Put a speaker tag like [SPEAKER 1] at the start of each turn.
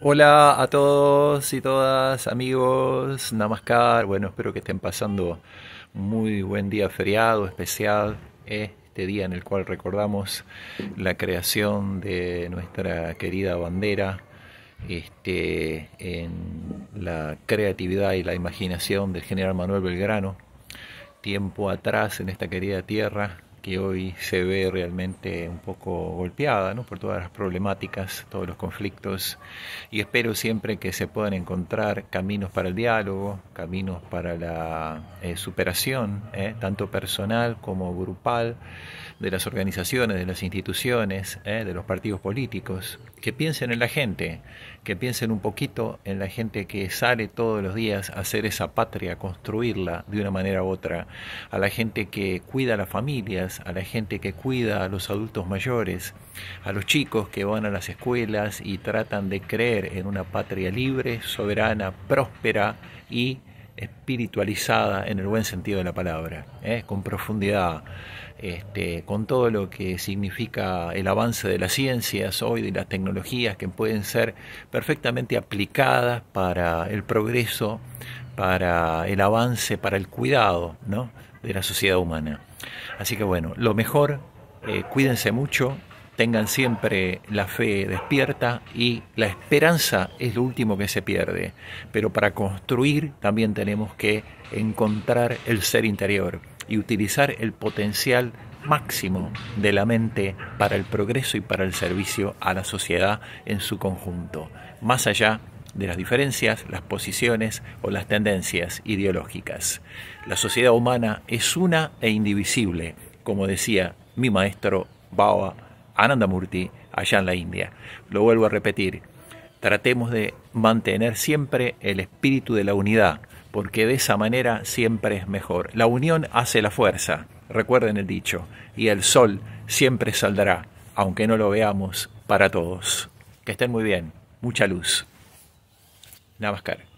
[SPEAKER 1] Hola a todos y todas, amigos, Namaskar. Bueno, espero que estén pasando muy buen día feriado, especial eh, este día en el cual recordamos la creación de nuestra querida bandera este, en la creatividad y la imaginación del general Manuel Belgrano. Tiempo atrás en esta querida tierra que hoy se ve realmente un poco golpeada ¿no? por todas las problemáticas, todos los conflictos, y espero siempre que se puedan encontrar caminos para el diálogo, caminos para la eh, superación, eh, tanto personal como grupal de las organizaciones, de las instituciones, eh, de los partidos políticos, que piensen en la gente, que piensen un poquito en la gente que sale todos los días a hacer esa patria, construirla de una manera u otra, a la gente que cuida a las familias, a la gente que cuida a los adultos mayores, a los chicos que van a las escuelas y tratan de creer en una patria libre, soberana, próspera y espiritualizada en el buen sentido de la palabra, ¿eh? con profundidad, este, con todo lo que significa el avance de las ciencias hoy, de las tecnologías que pueden ser perfectamente aplicadas para el progreso, para el avance, para el cuidado de la sociedad humana. Así que bueno, lo mejor, eh, cuídense mucho, tengan siempre la fe despierta y la esperanza es lo último que se pierde. Pero para construir también tenemos que encontrar el ser interior y utilizar el potencial máximo de la mente para el progreso y para el servicio a la sociedad en su conjunto, más allá de las diferencias, las posiciones o las tendencias ideológicas. La sociedad humana es una e indivisible, como decía mi maestro Baba Anandamurti allá en la India. Lo vuelvo a repetir, tratemos de mantener siempre el espíritu de la unidad, porque de esa manera siempre es mejor. La unión hace la fuerza, recuerden el dicho, y el sol siempre saldrá, aunque no lo veamos, para todos. Que estén muy bien, mucha luz. Namaskar.